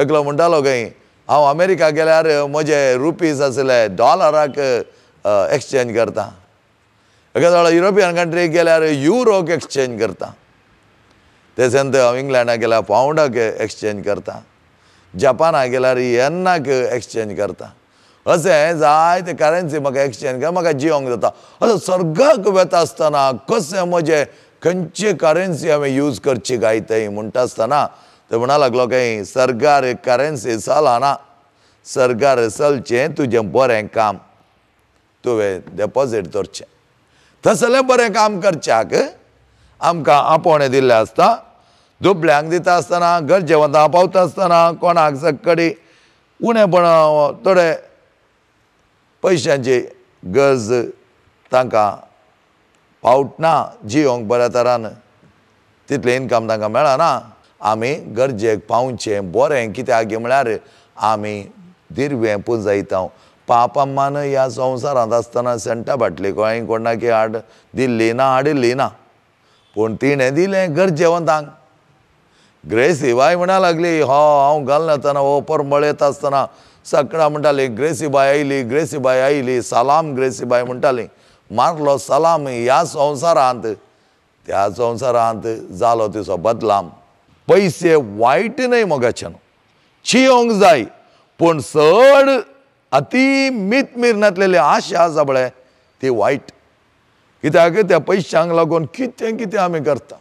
एकलो म्हणटालो खंय हांव अमेरिका गेल्यार म्हजे रुपीज आसले डॉलराक एक्सचेंज करता एका जाणा युरोपियन कंट्रीक गेल्यार युरोक एक्सचेंज करता तेसंत हांव इंग्लंडाक गेल्यार पावंडाक एक्सचेंज करता जपानाक गेल्यार येन्नाक एक्सचेंज करता अशें जायते करन्सी म्हाका एक्सचेंज कर म्हाका जिवंक जाता असो स्वर्गाक वेता आसतना कशें म्हजे खंयची करन्सी हांवें यूज करची काय म्हणटा आसतना तर म्हणा लागलो काही सरकार करेन्सी सल सरकार सरगार सलचें तुजें बरें काम तुवें डेपोजीट धरचें तसलें बरें काम करच्याक आमकां आपोवणें दिल्लें आसता दुबल्यांक दिता आसतना गरजेवंतां पावता आसतना कोणाक सक्कडी उणेपण थोडे पयशांची गरज तांकां पावटना जियोंक बऱ्या तरान तितलें इन्कम तांकां मेळना आमी गरजेक पावचें बरें कित्याक म्हळ्यार आमी दिरवें पुंजयता पापमान ह्या संवसारांत आसतना सेंटा बाटली कोणाक कोणाकी हाड दिल्ली ना हाडिल्ली ना पूण तिणें दिलें गरजेवंतांक ग्रेसीबाय म्हणा लागली हो हांव घालनातना हो परमळ येता आसतना सकाळ म्हणटाली ग्रेसीबाय आयली ग्रेसीबाय आयली सलाम ग्रेसीबाय म्हणटाली मारलो सलाम ह्या संवसारांत त्या संवसारांत जालो तिचो बदलाम पयशे वायटनय मोगाच्यान चियोंक जाय पण चड अति मित मिरनातलेले आशा आसा ते ती वायट कित्याक त्या पैशांक लागून कितें कितें आम्ही करता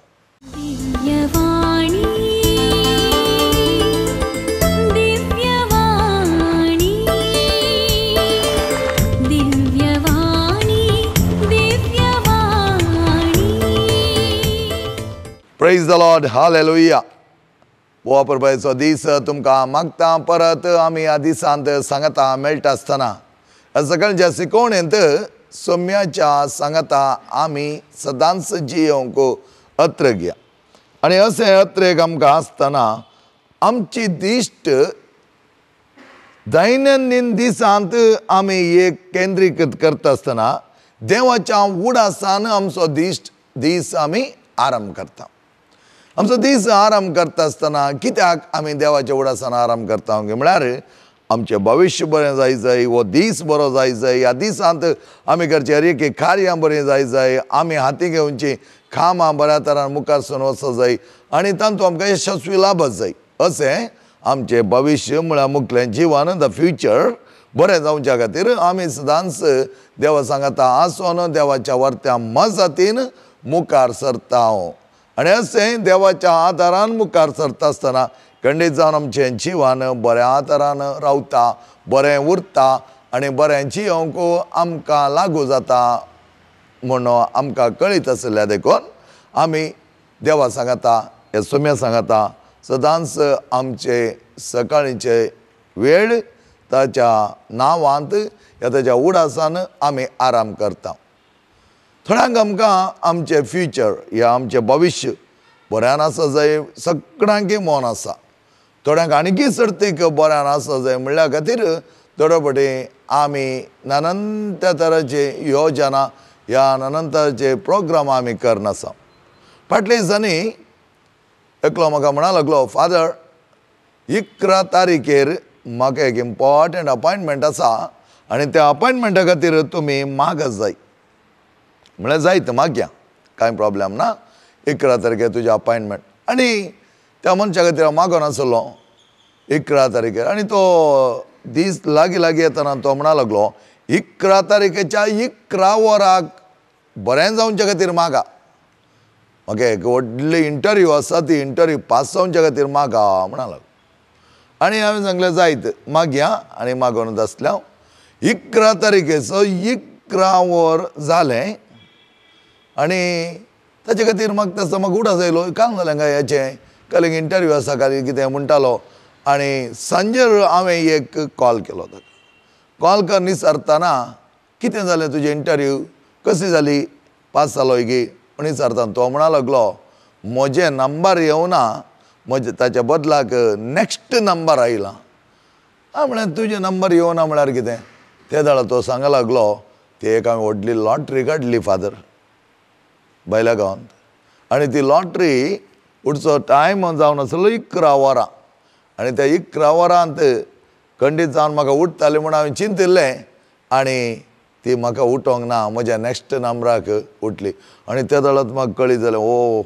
Praise the Lord. Hallelujah. बोवा परबायचो दीस तुमकां मागता परत आमी ह्या दिसांत सांगता मेळटा आसतना ज्या शिकोवणेंत सोम्याच्या सांगता आमी सदांच जियेवंक अत्र घेया आनी असे अत्रेक आमकां आसतना आमची दिश्ट दैनंदीन दिसांत आमी एक केंद्रीकृत करता आसतना देवाच्या उडासान आमचो दिश्ट दीस आमी आरंभ करता आमचो दीस आराम करता आसतना कित्याक आमी देवाच्या उडासान आराम करता म्हळ्यार आमचें भविश्य बरें जाय जाय हो दीस बरो जाय जाय ह्या दिसांत आमी करचें हर एक कार्यां बरें जाय जाय आमी हाती घेवनची कामां बऱ्या तरान मुखार सरून वचो जाय आनी तातूंत आमकां यशस्वी लाभ जाय अशें आमचें भविश्य म्हळ्यार मुखलें जिवन द फ्युचर बरें जावच्या खातीर आमी सदांच देवा सांगता आसोन देवाच्या वर्त्या मजतीन मुखार सरता हो. आणि अशें देवाच्या आदारान मुखार सरता आसतना खंडीत जावन आमच्या जिवान बऱ्या आदारान रावता बरें उरता आणि बऱ्या जियोंक आमकां लागू जाता म्हणून आमकां कळीत आसल्या देखून आमी देवा सांगाता हे सोम्या सांगाता सदांच आमचे सकाळीचे वेळ ताच्या नांवांत या ताच्या उडासान आमी आराम करता थोड्यांक आमकां आमचें फ्युचर या आमचें भविश्य बऱ्यान आसा जाय सगळ्यांक मोन आसा थोड्यांक आणखी सर्तीक बऱ्यान आसा जाय म्हणल्या खातीर थोडे फावटी आमी नानंत तराचे योजना ह्या नानंत प्रोग्राम आमी करनासा फाटल्या दिसांनी एकलो म्हाका म्हणा लागलो फादर इकरा तारीखेर म्हाका एक इम्पॉर्टंट अपॉयंटमेंट आसा आनी त्या अपॉयंटमेंटा खातीर तुमी मागास जाय म्हळ्यार जायत माग्या कांय प्रॉब्लेम ना इकरा तारखेर तुजी अपॉयंटमेंट आणि त्या मनशा खातीर हांव मागो नासलो इकरा तारखेर आणि तो दीस लागीं लागीं येताना तो म्हणा लागलो इकरा तारखेच्या इकरा वराक बरें जाऊच्या खातीर मागा ओके एक व्हडली इंटरव्यू आसा ती इंटरव्यू पास जावच्या खातीर मागा म्हणा लागलो आनी हांवें सांगलें जायत माग्या आणि मागोन दसल्या इकरा तारखेचो इकरा वर जालें आणि ताचे खातीर म्हाका म्हाका समक आसयलो काम जालें काय हेचें काल एक इंटरव्यू आसा काल कितें म्हणटालो आनी सांजे हांवें एक कॉल केलो ताका कॉल कर निसरतना कितें जालें तुझे इंटरव्यू कशी जाली पास जालो की म्हण तो म्हणा लागलो म्हजे नंबर येवना म्हजे ताच्या बदलाक नेक्स्ट नंबर आयला हांव म्हळें तुजे नंबर येवना म्हळ्यार कितें ते जाणा तो सांगा लागलो ते एक हांवें व्हडली लॉटरी काडली फादर बैला गांवांत आनी ती लॉटरी पुढचं टायम जाऊन असलो इकरा वरां आनी त्या इकरा वरांत कंडीत जाऊन म्हाका उठतालें म्हूण हांवें चिंतिल्लें आनी ती म्हाका उठोंक ना म्हज्या नेक्स्ट नंबराक उठली आनी ते दळत म्हाका कळी जालें ओ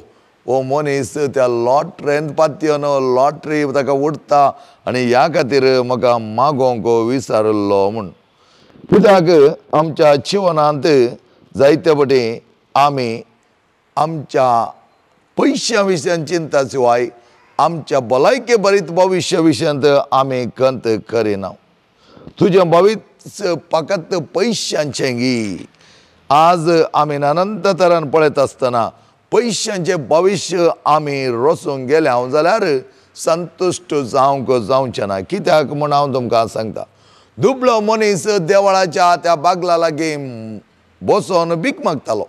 ओ मनीस त्या लॉटरेंत न लॉटरी ताका उठता आनी ह्या खातीर म्हाका मागोवंक विसारलो म्हूण कित्याक आमच्या जिवनांत जायते पटी आमी आमच्या पैशाविषयी चिंता शिवाय आमच्या भलायके बरीत भविष्य आम्ही आमी कंत करिना तुज्या भवीत फकत पैशांचें गी आज आम्ही अनंत तरान पळत असताना पैशांचे भविष्य आम्ही रोसूंक गेले हांव जाल्यार संतुश्ट जावंक जावचे ना कित्याक म्हूण हांव तुमकां सांगता दुबलो मनीस देवळाच्या त्या बागला लागीं बसोन भीक मागतालो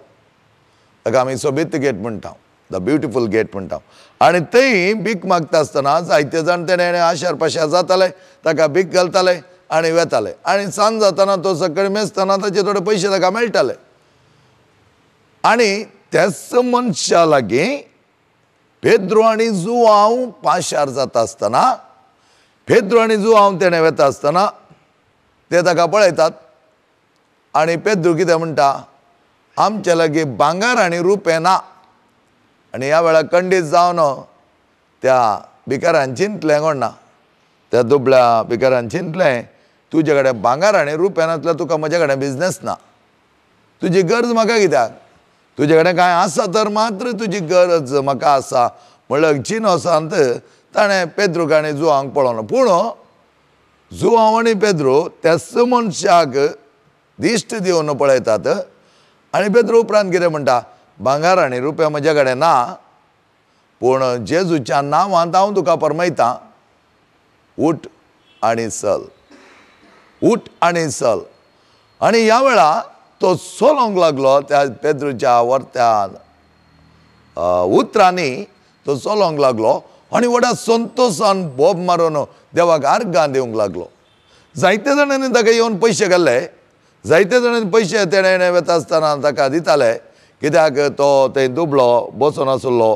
ताका आमी सोबीत गेट म्हणटा द ब्युटिफूल गेट म्हणटा आनी थंय भीक मागता आसतना जायते जाण तेणें आशार पाशार जाताले ताका भीक घालताले आनी वेताले आनी सांज जाताना तो सकाळी मेजतना ताचे थोडे पयशे ताका मेळटाले आनी त्याच मनशा लागीं आणि आनी हांव पाशार जाता आसतना पेद्रो आनी हांव तेणें वेता आसतना ते ताका पळयतात आनी पेद्रू कितें म्हणटा आमचे भांगार आणि रूपे ना आणि या वेळा कंडीत जावन त्या कोण ना त्या दुबळ्या भिकारांचींतलें तुजे कडेन भांगार आणि रूप तुका म्हजे कडेन बिझनेस ना तुजी गरज म्हाका कित्याक तुजे कडेन कांय आसा तर मात्र तुजी गरज म्हाका आसा म्हणलं जिनो सांत ताणें पेद्रूक आनी जुवांक पळोवन पूण जुवांव आनी पेद्रू त्याच मनशाक दिश्ट दिवन पळयतात आणि पेत्र उपरांत कितें म्हणटा भांगार आनी रुपया म्हजे कडेन ना पूण जेजूच्या नांवांत हांव तुका परमयतां उट आनी चल उट आनी चल आनी ह्या वेळार तो चलोंक लागलो त्या पेद्रूच्या वर्त्या उतरांनी तो चलोंक लागलो आनी व्हडा संतोशान बोब मारून देवाक आर्गां दिवंक लागलो जायते जाणांनी ताका येवन पयशे केल्ले जायते जाणांनी पैसे तेणे येणे वेता आसतना ताका दिताले कित्याक तो ते दुबलो बसून आसुल्लो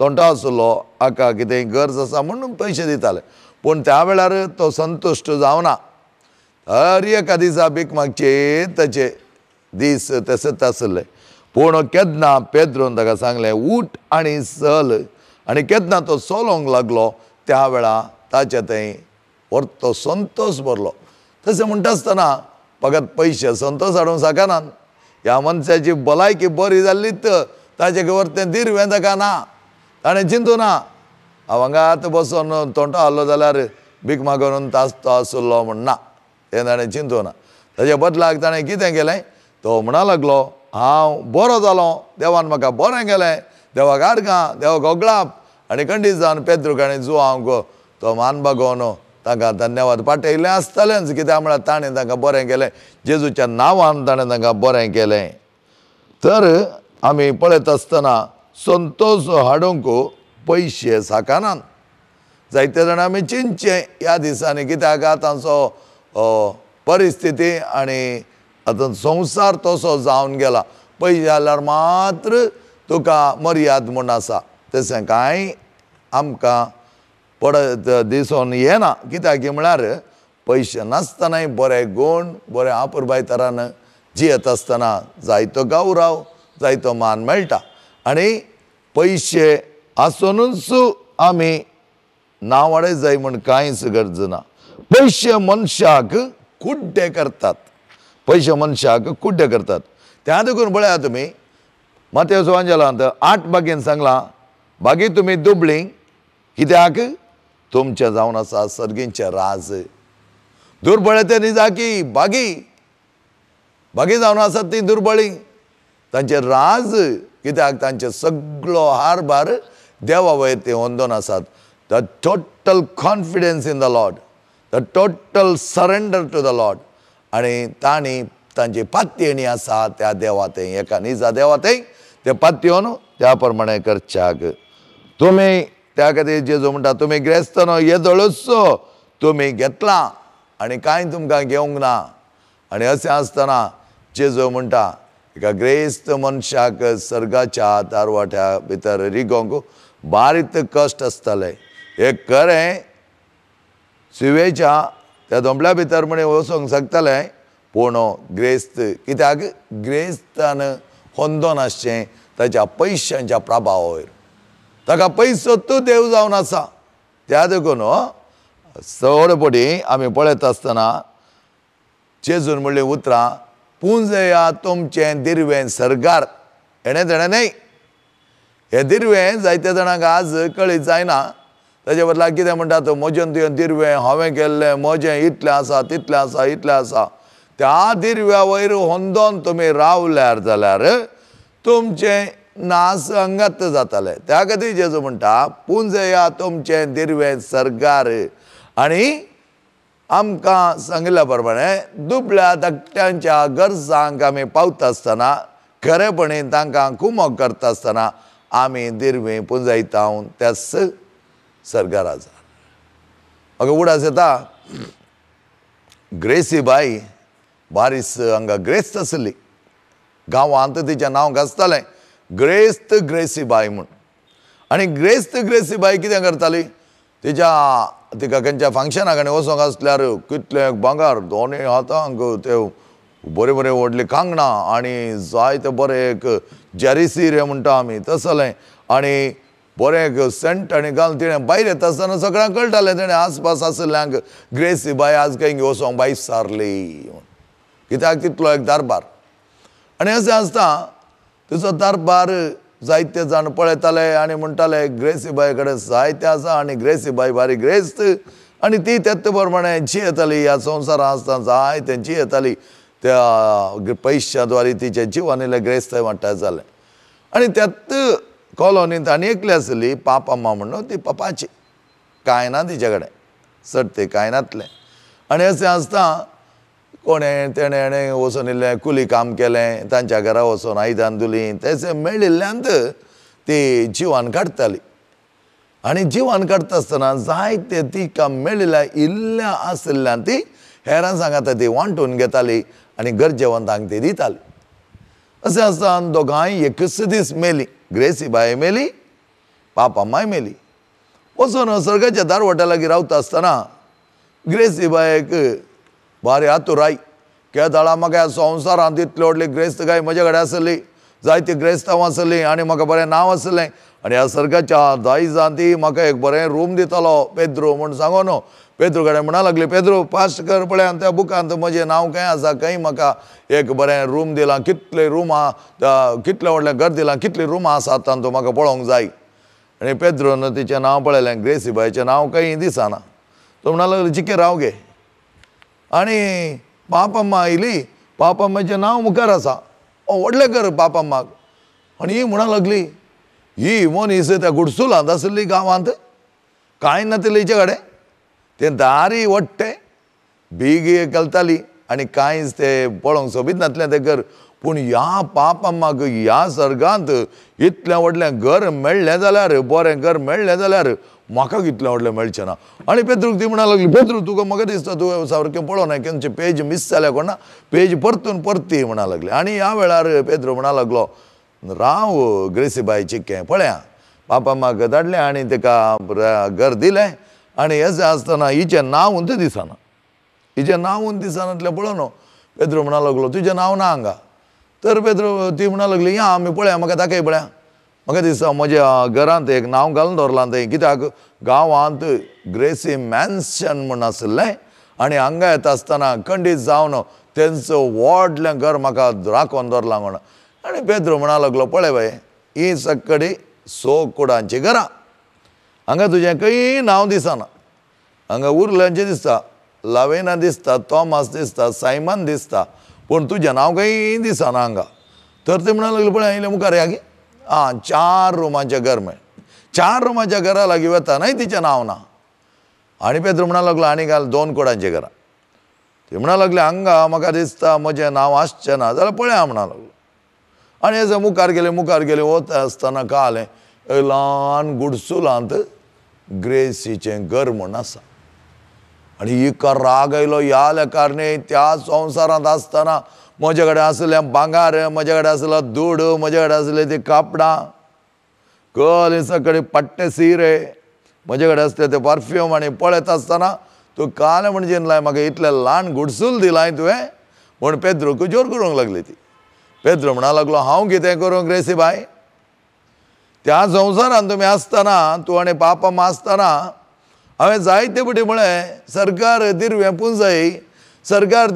तोंटा आसुल्लो हाका कितें गरज आसा म्हणून पयशे दिताले पूण त्या वेळार तो संतुश्ट जावना हर एका दिसा भीक मागचे ताचे दीस तसत आसले पूण केदना पेद्रोन ताका सांगलें उठ आनी सल आनी केदना तो चलोंक लागलो त्या वेळा ताचे थंय तो संतोष भरलो तशें म्हणटा आसतना पगात पैसे संतोष हाडूंक शकनात ह्या मनशाची भलायकी बरी जाल्लीच तर ताचे खबर तें धीर ताका ना ताणें चिंतू ना हांव हांगा आतां बसोन तोंटो आहलो जाल्यार भीक मागून तास तो आसुल्लो म्हण ना तें ताणें चिंतू ना ताच्या बदलाक ताणें कितें केलें तो म्हणा लागलो हांव बरो जालो देवान म्हाका बरें केलें देवाक आर्गां देवाक ओगळाप आनी कंडीस जावन पेद्रुक आनी जुवांक तो मान बागोवन तांकां धन्यवाद पाटयिल्लें आसतलेंच कित्याक म्हळ्यार ताणें तांकां बरें केलें जेजूच्या नांवान ताणें तांकां बरें केलें तर आमी पळयत आसतना संतोश हाडूंक पयशे साकानान जायते जाणां आमी चिंतचें ह्या दिसांनी कित्याक आतांचो परिस्थिती आनी आतां संवसार तसो जावन गेला पयशे जाल्यार मात्र तुका मर्याद म्हूण आसा तशें कांय आमकां पडत दिसून येना कित्याक की म्हळ्यार पयशे नासतनाय बरे गूण बरे आपुरबाय तरान जियेत आसतना जायतो गावराव जायतो मान मेळटा आनी पयशे आसुनूच आमी नावाडे जाय म्हूण कांयच गरज ना पयशे मनशाक कुड्डे करतात पयशे मनशाक कुड्डे करतात त्या देखून पळयात तुमी मातेव सुवांजलांत आठ बागेन सांगलां बागी तुमी दुबळी कित्याक तुमच्या जावन आसा सर्गींचे राज दुर्बळ ते निजाकी बागी बागी जावन आसात ती दुर्बळी तांचे राज कित्याक तांचे सगळो हारभार देवा वय ते ओंदोन आसात the total confidence in the lord the total surrender to the lord आणि ताणी तांची पातयेणी आसा त्या ते एका निजा देवा ते पातयोन त्या प्रमाणे करच्याक तुमी त्या खातीर जेजू म्हणटा तुमी ग्रेस्त न्हू तुमी घेतला आनी कांय तुमकां घेवंक ना आनी अशें आसतना जेजू म्हणटा एका ग्रेस्त मनशाक सर्गाच्या तारवाट्या भितर रिगोंक बारीक कश्ट आसताले हे खरें सिवेच्या त्या दोंबल्या भितर म्हणे वचोंक शकताले पूण ग्रेस्त कित्याक ग्रेस्तान होंदो नासचें ताच्या प्रभावा वयर ताका पयस सोदतू देव जावन आसा त्या देखून चड पटी आमी पळयत आसतना चेजून म्हणलें उतरां पुंजया तुमचें दिर्वें सरकार हेणें तेणें न्हय हें दिर्वें जायत्या जाणांक आज कळीत जायना ताजे बदला कितें तूं म्हजें तुवें दिर्वें हांवें केल्लें म्हजें इतलें आसा तितलें आसा इतलें आसा त्या दिर्व्या वयर होंदोन तुमी रावल्यार जाल्यार तुमचें अंगात जाताले त्या कधी जेजू म्हणटा पुंजया तुमचे दिरवें सरकार आणि आमकां सांगिल्ल्या प्रमाणे दुबळ्या धाकट्यांच्या गरजांक आमी पावता आसतना खरेपणे तांकां कुमो करता आसतना आमी दिरवें पुंजयता त्याच सरकाराचा अगं म्हाका उडास येता ग्रेसी बाई बारीस हांगा ग्रेस्त आसली गांवांत तिचें नांव घासतालें ग्रेस्त ग्रेसी बाय आणि आनी ग्रेस्त ग्रेसी बाय कितें करताली तिच्या तिका खंयच्या फंक्शनाक आनी वचोंक आसल्यार कितले भांगार दोनूय हातांक ते बरे बरे व्हडले कांगणां आनी जायते बरे एक जॅरिसी रे म्हणटा आमी तसलें आनी बरें सेंट आनी घालून तिणें भायर येता आसतना सगळ्यांक कळटालें तिणें आसपास आसल्यांक ग्रेसी बाय आज खंय वचोंक बाय सारली कित्याक तितलो एक दारबार आनी अशें आसता दार दरबार जायते जाण पळयताले आणि म्हणटाले ग्रेसी कडेन जायते आसा ग्रेसी बाय बारी ग्रेस्त आणि ती त्यात प्रमाणे जी येताली ह्या संवसारांत आसता येतली जी येताली त्या पैशा द्वारे तिचे ग्रेस्त म्हणटा जालें आणि त्यात कॉलोनींत आनी एकली आसली पाप म्हणून ती पपाची कांय ना तिचे कडेन सट ते कांय आणि आनी आसता कोणें तेणें वचून इल्लें कुली काम केलें तांच्या घरा वचून आयदान दांदुलीं तेच मेळिल्ल्यांत ती जिवान काडटाली आनी जिवान काडटा आसतना जायते काम मेळिल्ल्या इल्ल्या आसल्यान ती हेरां सांगाता ती वांटून घेताली आनी गरजेवंतांक ती दिताली अशें आसतान दोगांय एकच दीस मेली ग्रेसी बाय मेली पापा माय मेली वचून सर्गाच्या दारवट्या लागीं रावता आसतना ग्रेसी बायक ಭಾರಿ केळ जाळा म्हाका संवसारांत इतले व्हडले ग्रेस्त काय म्हजे कडेन आसली जायती ग्रेस्तांव आसलीं आनी म्हाका बरें नांव आसलें आनी ह्या सर्गाच्या दाई जाती म्हाका एक बरें रूम दितालो पेद्रू म्हूण सांगो न्हू पेद्रू कडेन म्हणा लागली पेद्रू पास्ट कर पळयान त्या बुकांत म्हजें नांव खंय आसा खंय म्हाका एक बरें रूम दिलां कितले रूम आहा कितलें व्हडलें घर दिलां कितलीं रूम आसात तातूंत म्हाका पळोवंक जाय आनी पेद्रून तिचें नांव पळयलें ग्रेसीबायचें नांव खंय दिसना तो म्हणा लागलो जिके राव गे आणि बापम्मा ಇಲ್ಲಿ बापम्माचे नाव मुखार आसा वडले कर पापम्माक आणि ही म्हणा लागली ही मनीस त्या गुडसुलांत आसली गांवांत कांय ना हिचे कडेन तें दारी वट्टे बेगी घालताली आनी कांयच ते पळोवंक सोबीत नातलें तेकर पण पूण ह्या पापम्माक ह्या सर्गांत इतलें व्हडलें घर मेळ्ळें जाल्यार बरें घर मेळ्ळें जाल्यार म्हाका कितले आवडले मेळचे ना आणि पेत्रूक ती म्हणा लागली पेत्रू तुका म्हाका दिसता तुवें सारकें पळोवना केन्नाचे पेज मिस जाल्या कोणा पेज परतून परती ती म्हणा लागली आनी ह्या वेळार पेत्रू म्हणा लागलो राव ग्रेसीबाई चिक्कें पळया बापा म्हाका धाडलें आनी तेका घर दिलें आनी हें आसतना हिचें नांव उंत दिसना हिचें नांव दिसना दिसनांतलें पळोवन न्हू पेत्रू म्हणा लागलो तुजें नांव ना हांगा तर पेद्रू ती म्हणा लागली या आमी पळया म्हाका दाखय पळया म्हाका दिसता म्हज्या घरांत एक नांव घालून दवरलां थंय कित्याक गांवांत ग्रेसी मॅन्शन म्हूण आशिल्लें आनी हांगा येता आसतना खंडीत जावन तेंचो व्हडलें घर म्हाका राखोन दवरलां म्हण आनी पेद्रो म्हणा लागलो पळय बाय ही सकडी सो कुडांची घरां हांगा तुजें खंयी नांव दिसना हांगा उरल्यांचें दिसता लावेना दिसता थॉमस दिसता सायमान दिसता पूण तुजें नांव खंयी दिसना हांगा तर ते म्हणा लागलो पळय आयले मुखार या गे चार ಚಾರು घर गरमे चार माझ्या घरा लागीं वता नाही तिचें नाव ना आणि पेत्र म्हणा लागलो आनी घाल दोन कोडांची घरां ती म्हणा लागली हांगा म्हाका दिसता म्हजें नाव आसचें ना जाल्यार पळया म्हणा लागलो आणि हेजे मुखार गेले मुखार गेले वता आसतना कळालें ल्हान गुडसुलांत ग्रेसीचें घर म्हूण आसा आनी ही राग आयलो ह्या कारणे त्या संवसारांत आसतना म्हजे कडेन आसलें भांगार म्हजे कडेन आसलो दूड म्हजे कडेन आसलें तीं कापडां कल सकाळी पट्टे सिरे म्हजे कडेन आसले ते परफ्यूम आनी पळत आसतना तूं काल म्हणजे लाय म्हाका इतलें ल्हान गुडसूल दिलाय तुवें पेद्रो पेद्रुक जोर करूंक लागली ती पेद्रू म्हणा लागलो हांव कितें करूंक रेसी बाय त्या संवसारान तुमी आसतना तूं आनी पापा आसतना हांवें जायते फावटी म्हळें सरकार दिरवेपून जायी सरकार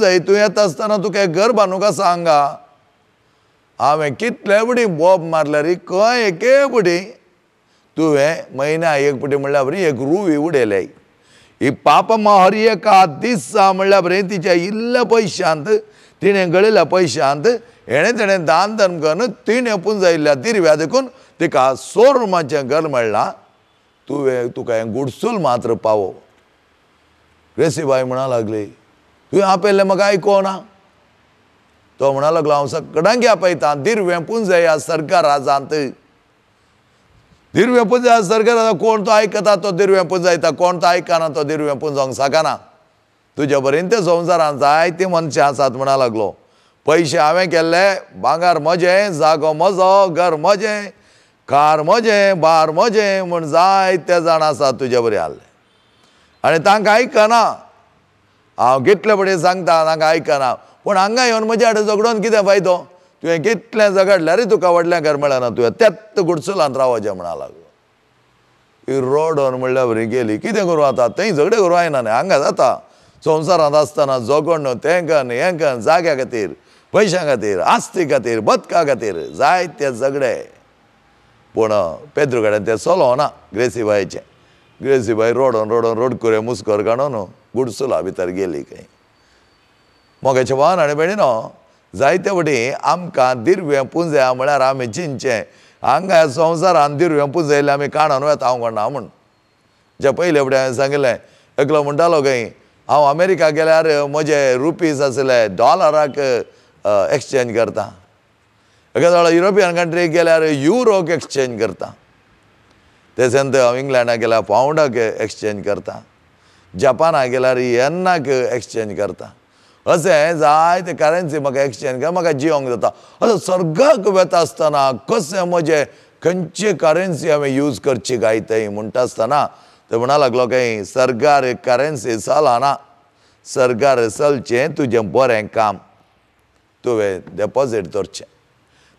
जाई तू येत असताना तू काय घर बांदूंक आसा सांगा हांवें कितले फुटी बॉब रे खंय एके तू तुवें म्हयन्या एक फुटी म्हणल्यार बरी एक रुवी उडयले ही पाप महरी एका दिसा म्हणल्यार बरी तिच्या इल्ल्या पयशांत तिणें गळिल्ल्या पयशांत हेणें तेणें दान धर्म करून तिणें पुंजयिल्ल्या तिरव्या देखून तिका सो रुमाचें घर मेळ्ळां तुवें तुका हें गुडसूल मात्र पावो बाई म्हणा लागली तुवें आपयल्लें म्हाका आयकोना तो म्हणा लागलो हांव सगळ्यांक आपयतां धीर वेपून जाय सरकार सरकार जांत धीर जाय सरकार कोण तो आयकता तो धीर वेपून जायता कोण तो आयकना तो धीर वेपून जावंक शकना तुज्या बरेन ते संवसारांत जायतीं मनशां आसात म्हणा लागलो पयशे हांवें केल्ले भांगार मजे जागो म्हजो घर म्हजें कार मजे बार म्हजें म्हूण जायते जाण आसात तुजे बरें आहले आनी तांकां आयकना हांव कितले फुडें सांगता नाका आयकना पूण हांगा येवन म्हज्या हाडे झगडोन कितें फायदो तुवें कितलें झगडल्यारय तुका व्हडलें घर मेळना तुवें तेत्त गुडसुलांत रावचें म्हणा लागलो रोडोन म्हणल्यार बरी गेली कितें करूं आतां थंय झगडे करूं आयना न्ही हांगा जाता संवसारांत आसतना जोगण न्हू कन हें कन जाग्या खातीर पयशां खातीर आस्ती खातीर बदका खातीर जायते ते झगडे पूण पेद्रू कडेन तें ना ग्रेसीबायचें ग्रेसीबाय रोडोन रोडोन करे मुस्कर काडून गुडसुला भितर गेली काय मोगे जेवण आणि भेणिनो जायते वटी आमकां दिरवें पुंजया म्हळ्यार आमी चिंचे हांगा संवसारान दिरवें पुंजयले आमी काणून वेता हांव कोणा म्हूण जे पयले फुडें हांवें सांगिल्लें एकलो म्हणटालो खंय हांव अमेरिका गेल्यार म्हजे रुपीज आसले डॉलराक एक्सचेंज करता एका युरोपियन कंट्रीक गेल्यार युरोक एक्सचेंज करता तेच नंतर हांव इंग्लंडाक गेल्यार पावंडाक एक्सचेंज करता जपाना गेल्यार येन्नाक एक्सचेंज करता अशें जायते करन्सी म्हाका एक्सचेंज कर म्हाका जियोंक जाता असो स्वर्गाक वेता आसतना कशें म्हजें खंयची करन्सी हांवें यूज करची काय ते म्हणटा आसतना ते म्हणा लागलो काय सरकार करन्सी चलना सरकार चलचें तुजें बरें काम तुवें डेपोजीट धरचें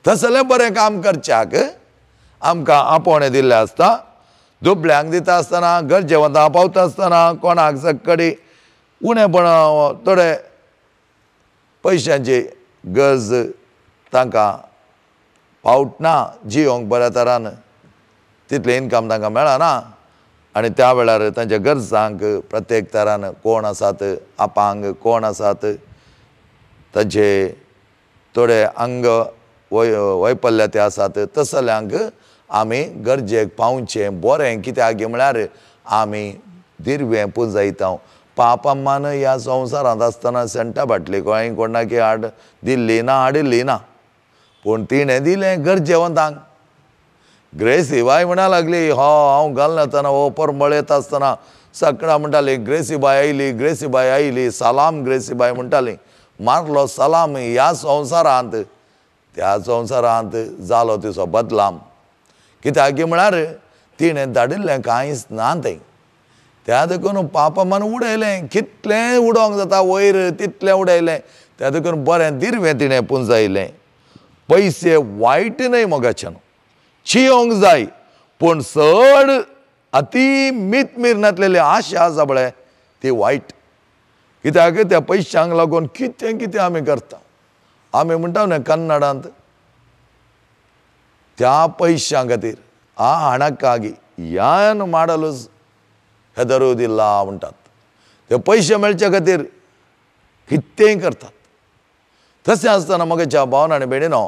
तसलें बरें काम करच्याक आमकां आपोवणें दिल्लें आसता दुबल्यांक दिता आसतना घर जेवता पावता आसतना कोणाक सक्कडी उणेपणां थोडे पयशांची गरज तांकां पावटना जियोंक बऱ्या तरान तितलें इन्कम तांकां मेळना आनी त्या वेळार तांच्या गरजांक प्रत्येक तरान कोण आसात आपांग कोण आसात तांचे थोडे अंग वय वैपल्य ते आसात तसल्यांक आमी गरजेक पावचे बरें कित्याक म्हळ्यार आमी दिरवें पुंजयता पापम्मान ह्या संवसारांत आसतना सेंटा बाटली कोणा कोणाकी हाड दिल्ली ना हाडिल्ली ना पूण तिणें दिलें गरजेवंतांक ग्रेसीबाय म्हणा लागली हो हांव घालनातना हो परमळ येता आसतना सकाळ म्हणटाली ग्रेसीबाय आयली ग्रेसीबाय आयली सलाम ग्रेसीबाय म्हणटाली मारलो सलाम ह्या संवसारांत त्या संवसारांत जालो तिचो बदलाम कित्याक म्हळ्यार तिणें धाडिल्लें कांयच ना तें त्या देखून पापमान उडयलें कितलें उडोवंक जाता वयर तितलें उडयलें त्या देखून बरें दिर्वें तिणें पूण जायलें पयशे वायट न्हय मोगाच्यान चियोंक जाय पूण चड अति मीत मिरनातलेली आशा पळय ती वायट कित्याक त्या पैशांक लागून कितें कितें आमी करता आमी म्हणटा न्हय कन्नडांत त्या ಪೈಶಾ ಖಾತೀರ ಆ ಹಣಕ್ಕಾಗಿ ಏನು हेदरू दिला म्हणटात ते पैसे मेळच्या खातीर कितेंय करतात तशें आसतना म्हाका च्या भावन आनी भेणेनो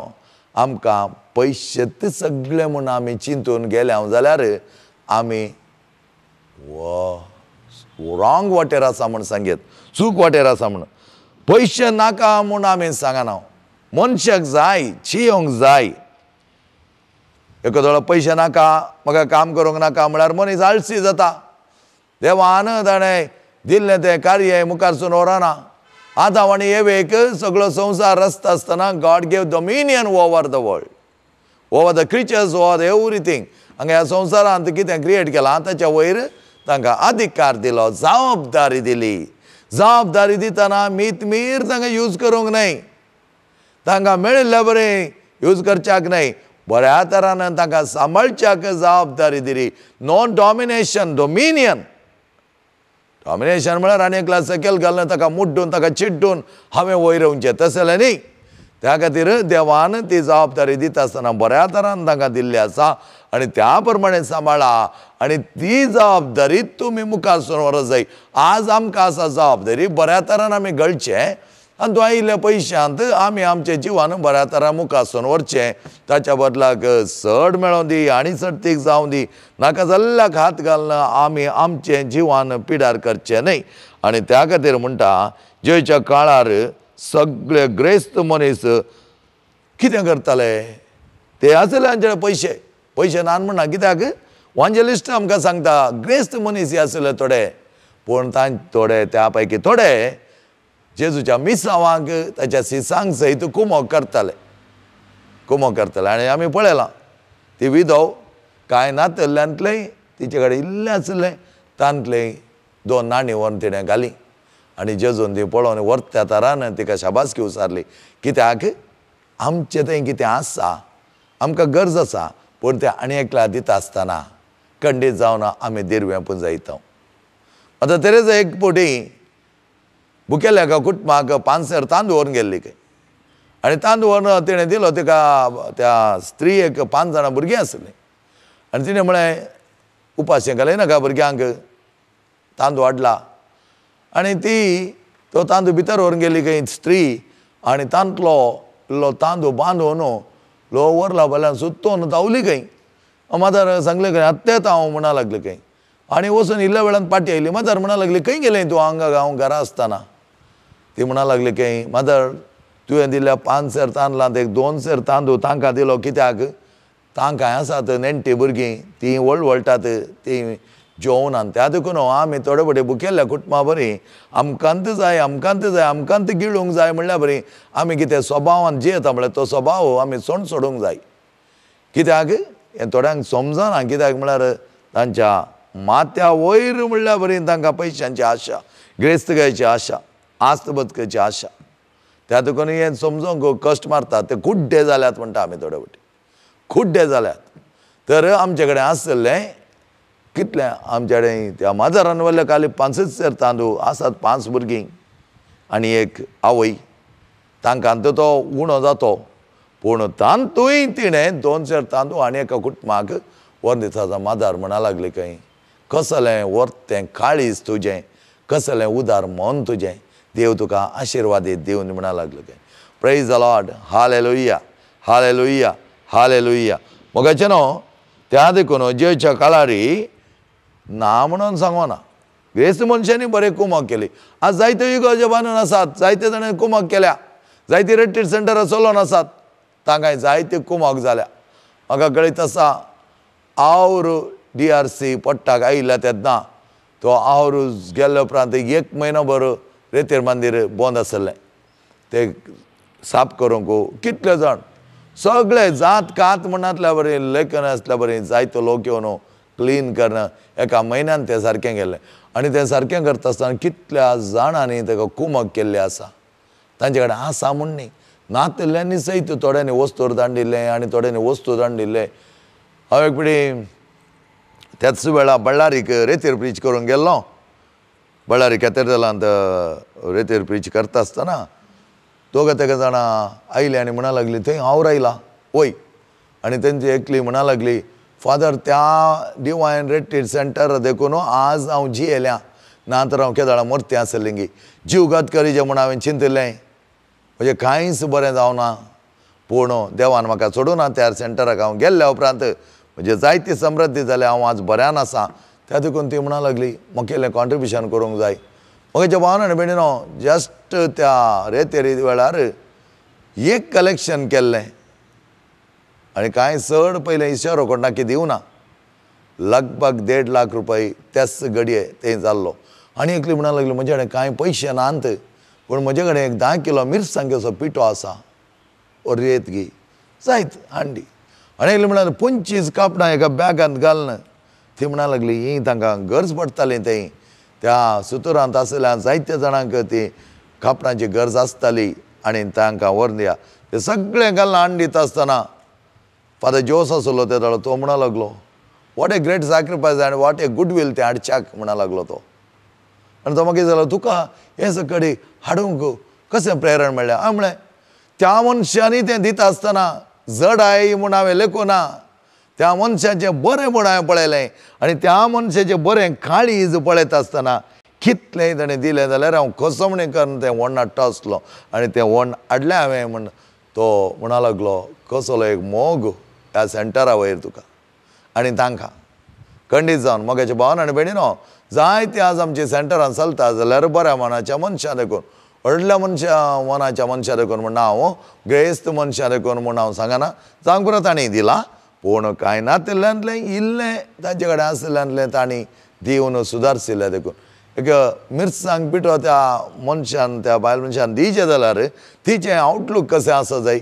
आमकां पयशेच सगळे म्हूण आमी चिंतून गेल्या जाल्यार आमी रॉंग वाटेर आसा म्हूण सांगीत चूक वाटेर आसा म्हूण पयशे नाका म्हूण आमी सांगना मनशाक जाय चियोंक जाय एकोदोळो पयशे नाका म्हाका काम करूंक नाका म्हळ्यार मनीस आळशी जाता देवान ताणें दिल्लें तें कार्य मुखारसून व्हरना आतां आनी हेवेक सगळो संवसार रचता आसतना God gave dominion over the world over the creatures over everything हांगा ह्या संवसारांत कितें क्रिएट केलां ताच्या वयर तांकां अधिकार दिलो जबाबदारी दिली जबाबदारी दितना मितमीर तांकां यूज करूंक न्हय तांकां मेळिल्ले बरें यूज करच्याक न्हय बऱ्या ಥರ ನಾನು जबाबदारी जबाबदारी non non dominion domination domination domination म्हळ्यार आनी क्लास सकयल घालून ताका मुड्डून ताका चिड्डून हांवें वयर येवचें तशें जाल्यार न्ही त्या खातीर देवान ती जबाबदारी दिता आसतना बऱ्या तरान तांकां दिल्ली आसा आनी त्या प्रमाणे सांबाळा आनी ती जबाबदारी तुमी मुखार सरून व्हरत जाय आज आमकां आसा जबाबदारी बऱ्या तरान आमी घडचें आनी आयिल्ले पैशांत आम्ही आमचे जिवान बऱ्या मुखासून व्हरचें ताच्या बदलाक सड मेळोवन दी सड सर्तीक जाऊ दी नाका जाल्ल्याक हात घालना आमी आमचें जिवान पिडार करचे न्हय आणि त्या खातीर म्हणटा जेच्या काळार सगळे ग्रेस्त मनीस कितें करताले ते आसले आमचे पयशे पयशे नान म्हणना कित्याक वांजलिस्ट आमकां सांगता ग्रेस्त मनीस आसले थोडे पूण तां थोडे त्या पैकी थोडे जेजूच्या मिसावांक ताच्या सिसांक सहित कुमो करताले कुमो करताले आनी आमी पळयलां ती विदो कांय नातल्ल्यांतले तिचे कडेन इल्लें आसले तांतले दोन नाणी व्हरून तिणें घाली आनी जेजून ती पळोवन व्हरत्या तरान तिका शाबासकी उसारली कित्याक आमचें थंय कितें आसा आमकां गरज आसा पूण तें आनी एकल्या दिता आसतना खंडीत जावना आमी पूण जायत आतां तरेच एक पोटी भुकेल्याका कुटुंबाक पानसर तांदूळ व्हरून गेल्ली काय आणि तांदूळ व्हरून तिणें दिलो तिका त्या स्त्री एक पांच जाणां भुरगीं आसलीं आनी तिणें म्हळें उपाशें घालयनाका भुरग्यांक तांदूळ हाडला आणि ती तो तांदूळ भितर व्हरून गेली खंय स्त्री आणि तांतलो इल्लो तांदूळ बांदून लो व्हरला वयल्यान सुत्तून धावली खंय मदार सांगलें खंय आत्ता येता हांव म्हणा लागलें खंय आनी वचून इल्ल्या वेळान पाटी आयली मदार म्हणा लागली खंय गेलें तूं हांगा हांव घरा आसतना ती म्हणा लागली की मदर तुवें दिल्या पांच सेर तांदलांत एक दोन सेर तांदूळ तांकां दिलो कित्याक तांकां हें आसात नेणटी भुरगीं तीं व्हड वळटात तीं जेवून आनी त्या देखून आमी थोडे फटे भुकेल्ल्या कुटुंबा बरीं आमकांत जाय आमकांत जाय आमकांत गिळूंक जाय म्हणल्यार बरी आमी कितें स्वभावान जियेता म्हणल्यार तो स्वभाव आमी सोण सोडूंक जाय कित्याक हें थोड्यांक समजना कित्याक म्हळ्यार तांच्या मात्या वयर म्हणल्यार बरी तांकां पयशांची आशा ग्रेस्तगायची आशा आस्त बदकेची आशा त्या तुकोन हे गो कष्ट मारतात ते खुड्डे जाल्यात म्हणटा आम्ही थोडे फावटी खुड्डे जाल्यात तर आमचे कडेन आसतलें कितले कडेन त्या माजारान वल्ले काल पांचच तर तांदूळ आसात पांच भुरगीं आणि एक आवई तांकां तर तो उणो जातो पूण तांतूय तिणें दोन सेर तांदूळ आणि एका कुटुंबाक वर दिसाचो माजार म्हणा लागले खंय कसलें तें काळीज तुजें कसलें उदार मन तुजें देव तुका येत देवन म्हणा लागलो काय प्रेज द लॉर्ड हाल लोया हाल एलोईया हाल एलोईया मोगाचे न्हू त्या देखून जेच्या काळारी ना म्हणून सांगोना ग्रेस्त मनशांनी बरे कुमक केली आज जायत्यो युग जबानून आसात जायते जाणांनी कुमक केल्या जायती रेट्रीट सेंटर असलो आसात तांकां जायत्यो कुमक जाल्या म्हाका कळीत आसा आवर डी आर सी पट्टाक आयिल्ल्या तेदना तो आवर गेल्ले उपरांत एक म्हयनो भर रेतेर मंदीर बोंद आसलें ते साफ करूंक कितले जाण सगळे जात कात म्हणातल्या बरें लेखन आसल्या बरें जायतो लोक येवन क्लीन करना एका म्हयन्यान तें सारकें गेलें आनी तें सारकें करता आसतना कितल्या जाणांनी ताका कुमक केल्ले आसा तांचे कडेन आसा म्हूण न्ही नातल्यांनी सैत थोड्यांनी वस्तूर दांडिल्लें आनी थोड्यांनी वस्तू दांडिल्ले हांव एक पिडी त्याच वेळा बळ्ळारीक रेतेर ब्रीज करून गेल्लो ಬಳ್ಳಾರಿ ಕೆತ್ತರ್ದಲ್ಲ ಅಂತ ರೇತೇರ್ करता ಕರ್ತ ಆಸ್ತಾನ ತೋಗ ತೆಗದಾಣ आयले आणि म्हणा लागली थंय हांव राहिला वय आणि त्यांची एकली म्हणा लागली फादर त्या डिवायन रेटी सेंटर देखून आज हांव जियेल्या ना तर हांव केदाळा आसा लिंगी जीव जे म्हूण हांवें चिंतिल्लें म्हणजे कांयच बरें जावना पूण देवान म्हाका सोडून त्या सेंटराक हांव गेल्ल्या उपरांत म्हणजे जायती समृद्धी जाल्या हांव आज बऱ्यान आसा त्या देखून ती म्हणा लागली मुखेलें कॉन्ट्रिब्युशन करूंक जाय म्हाका जबान भावना जस्ट त्या रेतेरी वेळार एक कलेक्शन केल्लें आणि काय चड पहिले इशारो कोणाकी ना लगभग देड लाख रुपये त्याच घडये ते जाल्लो आणि एकली म्हणा लागली म्हजे कडेन कांय पयशे नात पूण म्हजे कडेन एक धा किलो मिरसांगेचो पिठो आसा ओ रेत घे जायत हांडी आणि एकली म्हणाली पंचवीस कापडां एका बॅगांत घालन ती म्हणा लागली ही तांकां गरज पडटाली तें त्या सुतुरांत आसल्या जायत्या जाणांक ती कापडांची गरज आसताली आनी तांकां दिया ते सगळें घालना हाण दिता आसतना फादर जोस आसलो ते जालो तो म्हणा लागलो वॉट ए ग्रेट सॅक्रिफायस आनी वॉट ए गुड वील ते हाडच्याक म्हणा लागलो तो आनी तो मागीर जालो तुका हे सकडी हाडूंक कशें प्रेरण मेळ्ळें हांव म्हणलें त्या मनशांनी तें दिता आसतना जड आई म्हूण हांवें ना त्या मनशाचे बरें म्हण हांवें पळयलें आनी त्या मनशाचे बरें काळीज पळयत आसतना कितलें ताणें दिलें जाल्यार हांव कसमणें करून तें व्हण हाडटा आसलो आनी तें व्हण हाडलें हांवें म्हण तो म्हणा लागलो कसलो एक मोग ह्या सेंटरा वयर तुका आनी तांकां खंडीत जावन मोगाच्या भावान आनी बेणी न्हू जायते आज आमची सेंटरान चलता जाल्यार बऱ्या मनाच्या मनशा देखून व्हडल्या मनशा मनाच्या मनशा देखून म्हण हांव हो, गिरेस्त मनशा देखून म्हण हांव सांगना जावंक पुरो ताणें दिला पूण कांय ना तेल्यांतलें इल्लें तांचे कडेन आसलेल्यांतलें तांणी दिवन सुदारशिल्ले देखून एक मिरसांग पिठो त्या मनशान त्या बायल मनशान दिचें जाल्यार तिचें आउटलूक कशें आसा जाय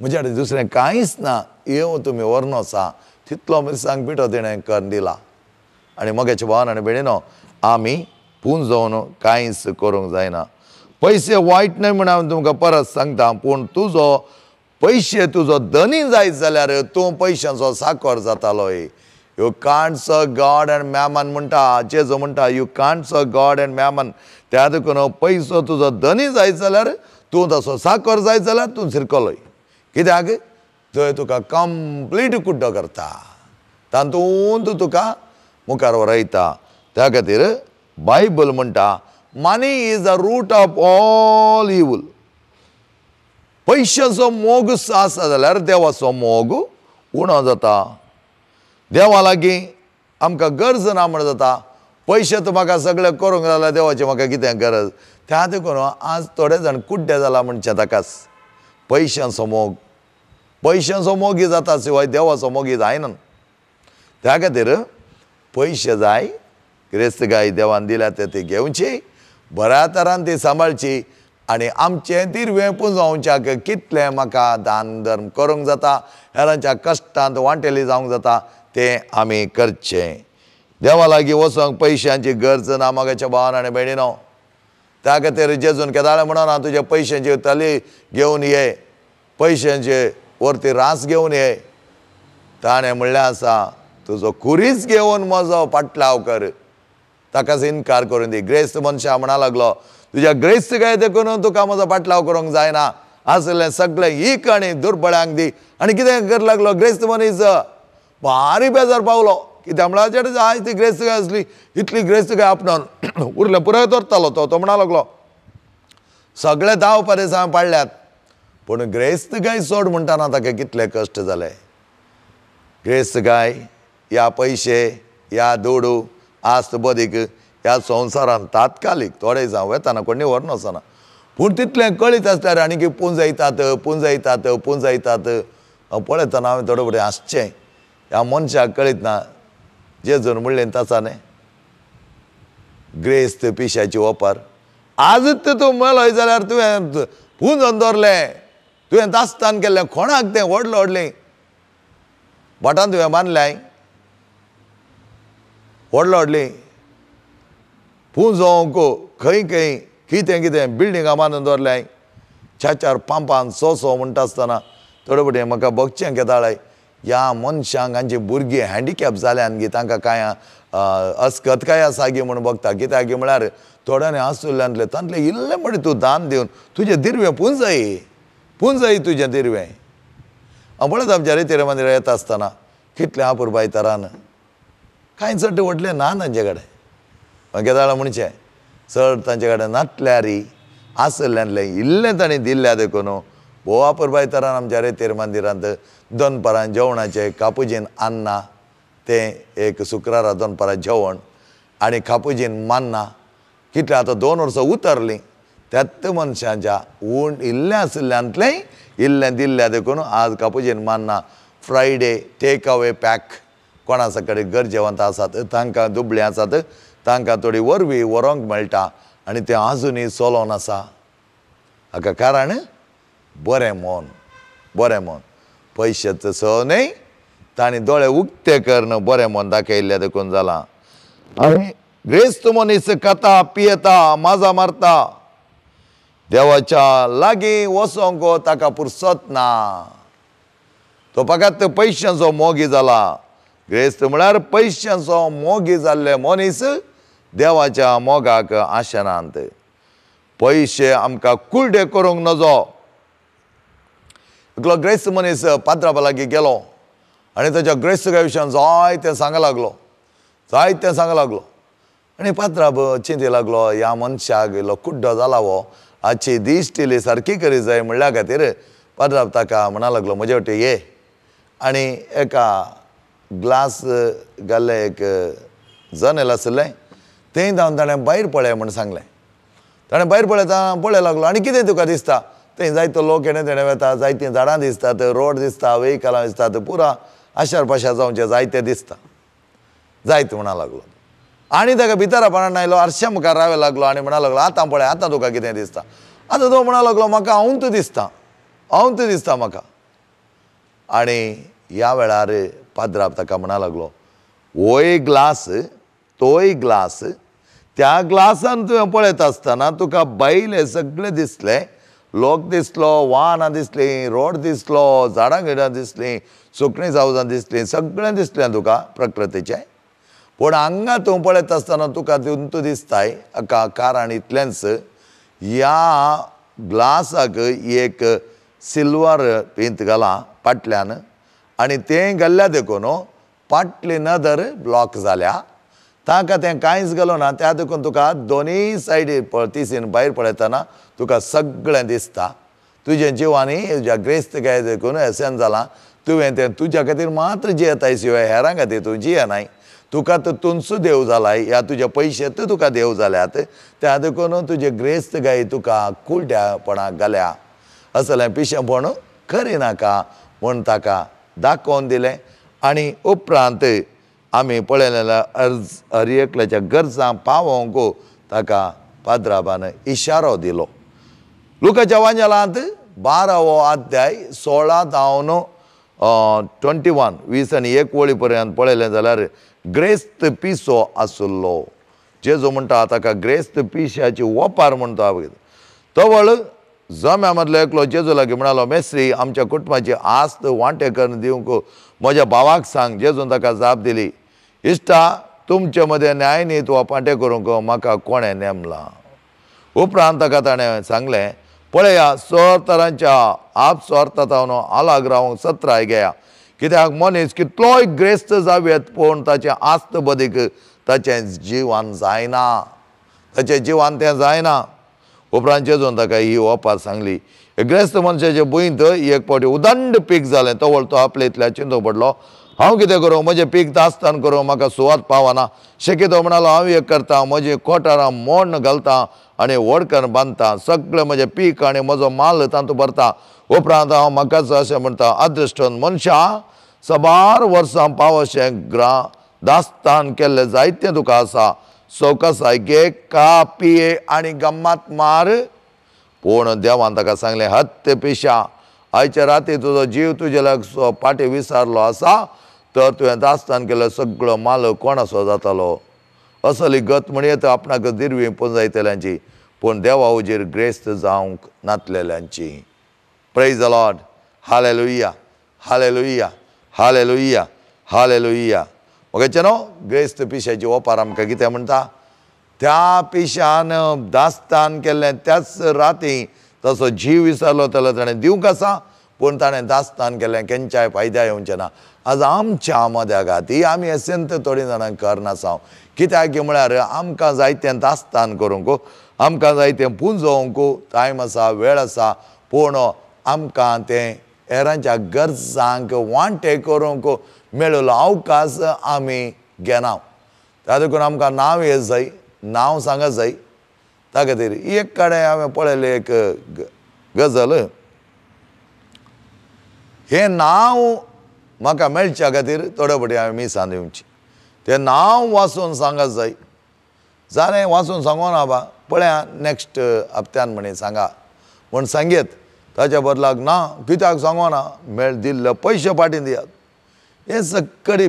म्हज्या कडेन दुसरें कांयच ना येव तुमी व्हरन सा तितलो मिरसांग पिठो तिणें कर दिला आनी मोगेच्या भावान आनी भेणीनो आमी पूण जावन कांयच करूंक जायना पैसे वायट न्हय म्हण हांव तुमकां परत सांगता पूण तुजो पयशे तुजो धनी जायत जाल्यार तूं पयशांचो साकोर जातालो you can't serve God and mammon म्हणटा जेजो म्हणटा you can't serve God and mammon त्या देखून पयसो तुजो धनी जायत जाल्यार तूं तसो साकर जायत जाल्यार तूं शिरकलो कित्याक थंय तुका कंप्लीट कुड्डो करता तातूंत तुका मुखार वरयता त्या खातीर बायबल म्हणटा money is the root of all evil पयशा मोग आसा जाल्यार देवाचो मोग उणो जाता देवा लागीं आमकां गरज ना म्हण जाता पयशे तूं म्हाका सगळे करूंक जाल्यार देवाची म्हाका कितें गरज त्या करून आज थोडे जाण कुड्डे जाला म्हणचे ताकाच पयशांचो मोग पयशांचो मोगी जाता शिवाय देवाचो मोगी जायना त्या खातीर पयशे जाय क्रिस्त गाय देवान दिल्या ते ती घेवची बऱ्या तरान ती सांबाळची आणि आमचे दिरवें कितले कितलें म्हाका दान धर्म करूंक जाता हेरांच्या कश्टांत वांटेली जावंक जाता ते आमी करचे देवा लागी वचोंक पयशांची गरज ना म्हागेच्या भावान आनी भयणीनो त्या खातीर जेजून केदाळें म्हणून हांव तुजे पयशांची तली घेवन ये पयशांचे वरती रास घेवन ये ताणें म्हणलें आसा तुजो खुरीच घेवन म्हजो पाटलाव कर ताकाच इन्कार करून दी ग्रेस्त मनशां म्हणा लागलो तुज्या ते करून तुका माझा पाटलाव करूंक जायना असले सगळे हीक आनी दुर्बळांक दी आनी कितें कर लागलो ग्रेस्त मनीस भारी बेजार पावलो कित्या म्हणजे आज ती ग्रेस्तकाय असली इतली ग्रेस्तकाय आपणावन उरले पुरय दरतालो तो तो म्हणा लागलो सगळे दाव परेसां पाडल्यात पूण गाय सोड म्हणटाना ताका कितले झाले ग्रेस्त गाय या पैसे या दोडू आस्त बदीक ह्या संवसारान तात्कालीक थोडे जावं वेतना कोणी व्हरनासतना पूण तितलें कळीत आसल्यार आनी की येतात पूंज येतात पूंज येतात पळयतना हांवें थोडे फुडें आसचें ह्या मनशाक कळीत ना जे तसा न्हय ग्रेस्त पिशाची ओपार आजच तूं मेलोय जाल्यार तुवें पुंजोन दवरलें तुवें दास्तान केल्लें कोणाक तें व्हडलें व्हडलें बोटान तुवें बांदलें व्हडलें व्हडलें பூசோவுக்கு खंय खंय कितें कितें बिल्डिंगा बांदून दवरल्याय चार चार पांपान सो सो म्हणटा आसतना थोडे फुडें म्हाका बगचें घेताळें ह्या मनशांक हांची भुरगीं हँडिकॅप जाल्यान गी तांकां कांय काय आसा गी म्हूण बघता कित्याक गी म्हळ्यार थोड्यांनी आसुल्ल्यांतले तांतले इल्लें म्हणटा तूं दान दिवन तुजें दिरवें पुंजय पुंजय तुजें दिरवें म्हणत आमच्या तेरे मंदिरा येता आसतना कितलें बाय तरान कांय चड व्हडलें ना तांचे कडेन मागेताळा म्हणचे चड तांचे कडेन नाटल्या री आसल्यांतलें इल्लें ताणें दिल्ल्या देखून भोवा परबाय तरान आमच्या रेतेर मंदिरांत दनपरां जेवणाचें कापुजीन आन्ना तें एक शुक्रारा दनपरां जेवण आनी कापुजीन मान्ना कितलें आतां दोन वर्सां उतरलीं त्यात मनशांच्या उण इल्लें आसल्यांतलेंय इल्लें दिल्ल्या देखून आज कापुजीन मान्ना फ्रायडे टेक अवे पॅक कोणा कडेन गरजेवंत आसात तांकां दुबळे आसात तांकां थोडी वरवीं व्हरोंक मेळटा आनी तें आजुनूय चलोन आसा हाका कारण बरें मोन बरें मोन पयशेच स न्हय ताणी दोळे उक्ते करण बरें मोन दाखयल्लें देखून जालां आनी ग्रेस्त मनीस खाता पियेता माजा मारता देवाच्या लागीं वसोंक ताका पुरसत ना तो फकत पयशांचो मोगी जाला ग्रेस्त म्हळ्यार पयशांचो मोगी जाल्ले मनीस देवाच्या मोगाक आशेनांत पयशे आमकां कुल्डे करूंक नजो एकलो ग्रेस्त मनीस लागीं गेलो आनी ताच्या ग्रेस्ताच्या विशयान जायतें सांगूंक लागलो जायतें सांगा लागलो आनी पात्राब चिंती लागलो ह्या मनशाक इल्लो कुड्डो जाला वो आजची दीश सारखी सारकी करी जाय म्हणल्या खातीर पात्राब ताका म्हणा लागलो म्हजे वटेन ये आनी एका ग्लास घाल्ले एक जनेल आशिल्लें तेंय जाऊन ताणें भायर पळय म्हण सांगलें ताणें भायर पळयता पळय लागलो आनी कितें तुका दिसता थंय जायतो लोक येणे तेणे वेता जायतीं झाडां दिसतात रोड दिसता वेहिकलां दिसतात पुरा आशार पाशार जावचें जायतें दिसता जायत म्हणा लागलो आनी ताका भितरापणान आयलो आरश्या मुखार रावे लागलो आनी म्हणा लागलो आतां पळय आतां तुका कितें दिसता आतां तो म्हणा लागलो म्हाका हांवूंत दिसता हांवूंत दिसता म्हाका आनी ह्या वेळार पाद्राप ताका म्हणा लागलो वोय ग्लास तोय ग्लास त्या ग्लासान तुवें पळयत आसतना तुका बैल हे सगळें दिसलें लोक दिसलो वाहनां दिसलीं रोड दिसलो झाडां गिडां दिसलीं सुकणीं जावजां दिसलीं सगळें दिसलें तुका प्रकृतीचें पूण हांगा तूं पळयत आसतना तुका दिंत दिसताय हाका कारण इतलेंच ह्या ग्लासाक एक सिल्वर पेंत घालां पाटल्यान आनी तें घाल्ल्या देखून पाटली नदर ब्लॉक जाल्या ताका तें कांयच ना त्या देखून तुका दोनीय सायडी पळतीसीन भायर पळयतना तुका सगळें दिसता तुजें जिवांनी तुज्या ग्रेस्त गाय देखून एसेन जालां तुवें तें तुज्या खातीर मात्र जियेताय शिवाय हेरां खातीर तूं जियेनाय तुका तुमचो देव जालाय या तुजे पयशे तुका देव जाल्यात त्या देखून तुजे ग्रेस्त गाय तुका कुलड्यापणाक घाल्या असलें पिशेंपण करिनाका म्हूण ताका दाखोवन दिलें आनी उपरांत आमी पळयलेल्या अर्ज हर एकल्याच्या गरजां पावोवंक ताका पाद्राबान इशारो दिलो लुकाच्या वांजलांत बारावो अध्याय सोळा धावन ट्वेंटी वन वीस आनी एक वळी पर्यंत पळयलें जाल्यार ग्रेस्त पिसो आसुल्लो जेजो म्हणटा ताका ग्रेस्त पिश्याची वपार तो तवळ जम्या मदलो एकलो जेजू लागीं म्हणालो मेस्त्री आमच्या कुटुंबाची आस्त करून दिवंक म्हज्या भावाक सांग जेजून ताका जाप दिली इश्टा तुमचे मध्ये न्याय न्हीत पांटे करूंक म्हाका कोणे नेमला उपरांत ताका ताणें सांगलें पळया सोर तरांच्या आप सोर आलाग रावंक सत्राय घेया कित्याक मनीस कितलोय ग्रेस्त जावेत पूण ताचे आस्त बदीक ताचें जिवान जायना ताचे जिवान तें जायना उपरांत जेजून ताका ही ओपार सांगली ग्रेस्त मनशाचे भुंयत एक पावटी उदंड पीक जालें तो वळतो आपले इतल्या चिंतो पडलो हांव कितें करूं म्हजें पीक दास्तान करूं म्हाका सुवात पावना शक्यतो म्हणालो हांव एक करता म्हजें कोठारां मोण घालता आनी व्हडकन बांदता सगळें म्हजें पीक आनी म्हजो माल तातूंत भरता उपरांत हांव म्हाकाच अशें म्हणटा अदृश्टन मनशा सबार वर्सां पावशें ग्रा दास्तान केल्लें जायतें तुका आसा सौकसायके का पिये आनी गम्मत मार पूण देवान ताका सांगलें हत्य पिशा आयचे राती तुजो जीव तुजे लक्ष फाटी विसारलो आसा तर तुवें दास्तान केलो सगळो मालक कोण असो जातालो असली गत म्हण येता आपणाक दिरवी पूण जायतेल्यांची पूण देवा उजेर ग्रेस्त जावंक नातलेल्यांची प्रेज द लॉर्ड हाले लुया हाले लुया हाले लुया हाले लुया ओकेचे न्हू ग्रेस्त पिशाची ओपार आमकां कितें म्हणटा त्या पिशान दास्तान केल्लें त्याच राती तसो जीव विसरलो तेलो ताणें दिवंक आसा पूण ताणें दास्तान केल्लें केंच्याय फायद्या येवचें ना आज आमच्या मद्या घाती आमी असेंत थोडी जाणांक करनासांव कित्याक की म्हळ्यार आमकां जाय तें दास्तान करूंक आमकां जाय तें पुंजोवंक टायम आसा वेळ आसा पूण आमकां तें हेरांच्या गरजांक वांटे करूंक मेळिल्लो अवकाश आमी घेना देखून आमकां नांव हें जाय नांव सांगत जाय त्या खातीर एक कडेन हांवें पळयलें एक गजल हें नांव म्हाका मेळच्या खातीर थोडे फटी आमी सांत येवची तेन्ना हांव वाचून सांगत जाय जालें वाचून ना बाबा पळया नेक्स्ट हप्त्यान म्हणे सांगा म्हूण सांगेत ताच्या बदलाक ना कित्याक सांगोना मेळ दिल्ले पयशे फाटीन दियात हे सगळे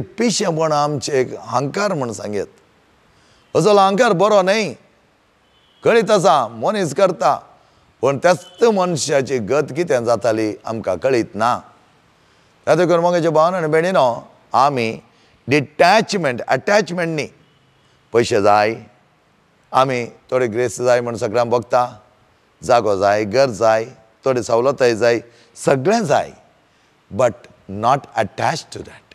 म्हण आमचे एक अहंकार म्हण सांगेत असो अहंकार बरो न्हय कळीत आसा मनीस करता पण त्याच मनशाची गत कितें जाताली आमकां कळीत ना राधा गोरमांगे भावना आनी भेणिनो आमी डिटॅचमेंट अटॅचमेंट न्ही पयशे जाय आमी थोडे ग्रेस जाय म्हण सगळ्यांक भोगता जागो जाय घर जाय थोडे सवलताय जाय सगळें जाय but not attach to that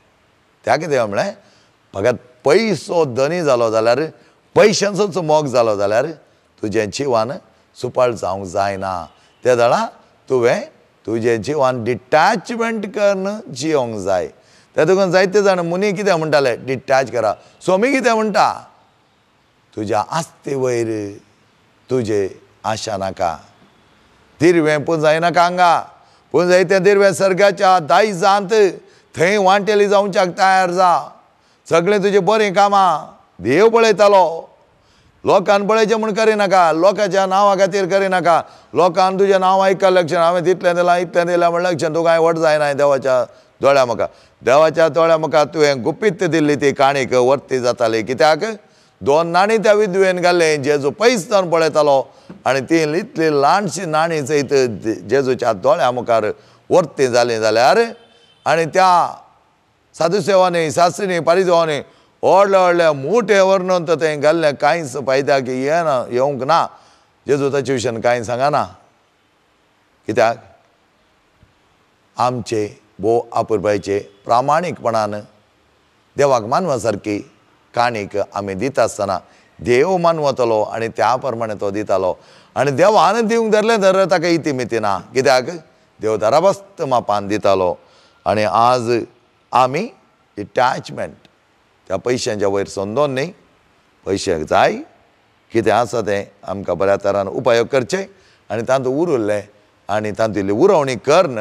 त्या कितें म्हळें फकत पयसो धनी जालो जाल्यार पैशांचोच मोग जालो जाल्यार तुजें जिवन सुपाट जावंक जायना त्या जाणा तुवें तुजें जिवन डिटॅचमेंट करून जिवंक जाय तातूंत जायते जाण मुनी कितें म्हणटाले डिटॅच करा स्वामी कितें म्हणटा तुज्या आस्ते वयर तुजे आशा नाका दिरवें पूण जायनाका हांगा पूण जाय दिर्वें दिरवें सर्गाच्या दायजांत थंय वांटेली तयार जा सगळें तुजें बरें कामां देव पळयतालो लोकांक बळेचें म्हूण करिनाका लोकांच्या नांवा खातीर करिनाका लोकान तुजें नांव आयकलें लक्षण हांवें तितलें दिलां इतलें दिलां म्हण लक्षण तुका कांय व्हड जायना देवाच्या दोळ्या मुखार देवाच्या दोळ्या मुखार तुवें गुपित दिल्ली ती काणीक वर्ती जाताली कित्याक दोन नाणी त्या विधवेन घाल्लें जेजू पयस जावन पळयतालो आनी ती इतली ल्हानशी नाणी सयत जेजूच्या दोळ्या मुखार वर्ती जाली जाल्यार आनी त्या साधुसेवांनी शास्त्रीनी पारिजेवांनी ಒಳ್ಳೆ ಒಳ್ಳೆ ಮೂಟೆಯವ್ರನ್ನು तर ते घालले काहीच ಪೈದಾಕಿ की ये ना जेजुचा ट्युशन काही सांगाना कित्याक आमचे बो आपुरबाईचे प्रामाणीकपणान देवाक मानवा सारकी काणीक आमी दिता आसतना देव मानवतलो आनी त्या प्रमाणे तो दितालो आनी देवान दिवंक धरलें तर ताका इती मिती ना कित्याक देव दराबस्त मापान दितालो आनी आज आम्ही डिटॅचमेंट त्या पैशांच्या वयर संदोन न्ही पैशे जाय कितें आसा तें आमकां बऱ्या तरान उपाय करचे आनी तातूंत उरले आनी तातुंतली उरवणी करन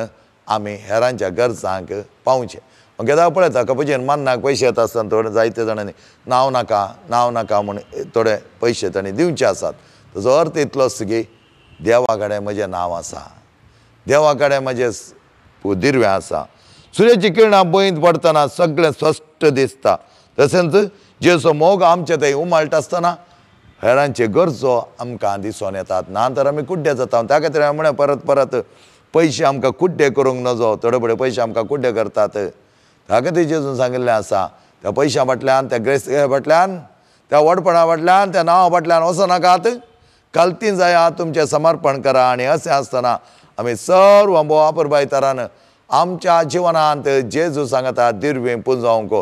आमी हेरांच्या गरजांक पावचे गेदा पळय ताका पयशेन मान्नाक पयशे येता आसतना थोडे जायते जाणांनी नांव नाका नांव नाका म्हूण थोडे पयशे तांणी दिवचे आसात ताजो अर्थ इतलोच की देवा कडेन म्हजें नांव आसा देवा कडेन म्हजें दिरवें आसा सुर्याची किरणां बयंत पडतना सगळें स्पश्ट दिसता तशेंच जो मोग आमचे थंय उमाळटा आसतना हेरांचे गरजो आमकां दिसून येतात ना तर आमी कुड्डे जाता त्या खातीर हांवें परत परत पयशे आमकां कुड्डे करूंक नजो थोडे थोडे पयशे आमकां कुड्डे करतात त्या खातीर जेजून सांगिल्लें आसा त्या पयशा फाटल्यान त्या ग्रेस फाटल्यान त्या वडपणा फाटल्यान त्या नांवा फाटल्यान वचनाकात कालती जाया तुमचें समर्पण करा आनी अशें आसतना आमी सर्व मोवा परबाय तरान आमच्या जिवनांत जेजू सांगता दिर्वी पुंजावंक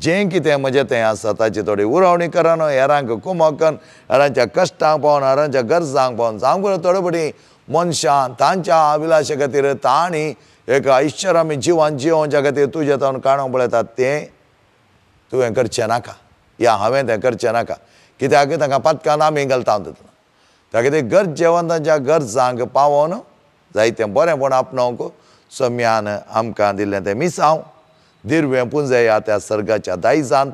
जें कितें म्हजें तें आसा ताची थोडी उरवणी करन हेरांक कुमोकन हेरांच्या कश्टांक पावन हेरांच्या गरजांक पावन सामको थोडे मनशान तांच्या अभिलाशा खातीर तांणी एका ईश्वर आमी जिवान जिवच्या खातीर तुजें तावन काणूंक पळयतात तें तुवें करचें नाका या हांवें तें करचें नाका कित्याक तांकां पातकान आमी घालता हांव तितून ताका ते गरज जेवण तांच्या गरजांक पावोन जायतें बरेंपण आपणावंक सम्यान आमकां दिल्लें तें मिसांव दिरवें पूण जाया त्या सर्गाच्या दायजांत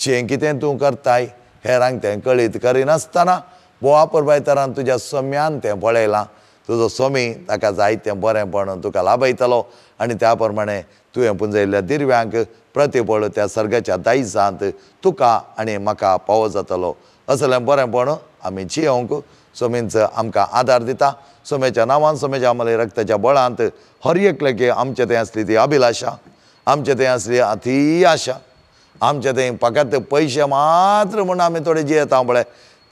जें कितें तूं करताय हेरांक तें कळीत करिनासतना बोवा परबायतरान तुज्या सोम्यान तें पळयलां तुजो सोमी ताका जायतें बरेंपण तुका लाभयतलो आनी त्या प्रमाणे तुवें पुंजयल्ल्या दिर्व्यांक प्रतिपळ त्या सर्गाच्या दायजांत तुका आनी म्हाका पावो जातलो असलें बरेंपण आमी जियोंक स्वामींचो आमकां आदार दिता सोमेच्या नांवान सोमेच्या आमले रक्ताच्या बळांत हर एकल्यागे आमचे तें आसली ती अभिलाषा आमचे ते असली अति आशा आमचे ते फकत पैसे मात्र म्हणून आम्ही थोडे येता पळय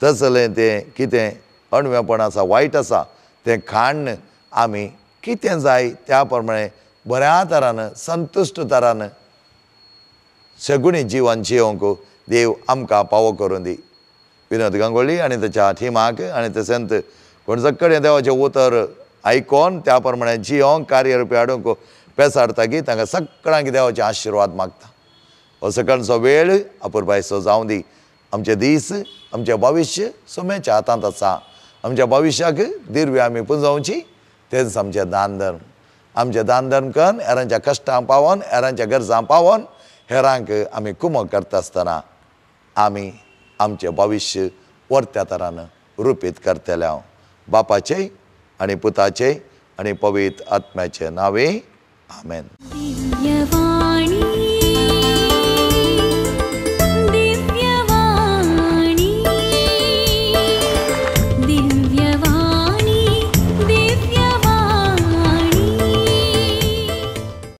तसलें तें कितें अणवेपण आसा वायट आसा तें खाण आमी कितें जाय त्या प्रमाणे बऱ्या तरान संतुश्ट तरान सगळी जिवन जियोंक देव आमकां पावो करून दी विनोद गांगोळी आणि त्याच्या टिमाक आणि ते संत कोण देवाचें उतर आयकोन त्या प्रमाणे जियोंक कार्य हाडूंक पेसा अर्थागीर तांकां सगळ्यांक देवाचे आशिर्वाद मागता हो सगळ्यांचो वेळ सो जावं दी आमचे दीस आमचे भविश्य सोमेच्या हातांत आसा आमच्या भविश्याक दिर्वी आमी पुंजवची तेच आमचें दानधर्म आमचे दानधर्म कन हेरांच्या कश्टांक पावोन हेरांच्या गरजां पावोन हेरांक आमी कुमो करता आसतना आमी आमचे भविश्य वरत्या तरान रुपीत करतले हांव बापाचे आनी पुताचे आनी पवित्र आत्म्याचे नावे Amen.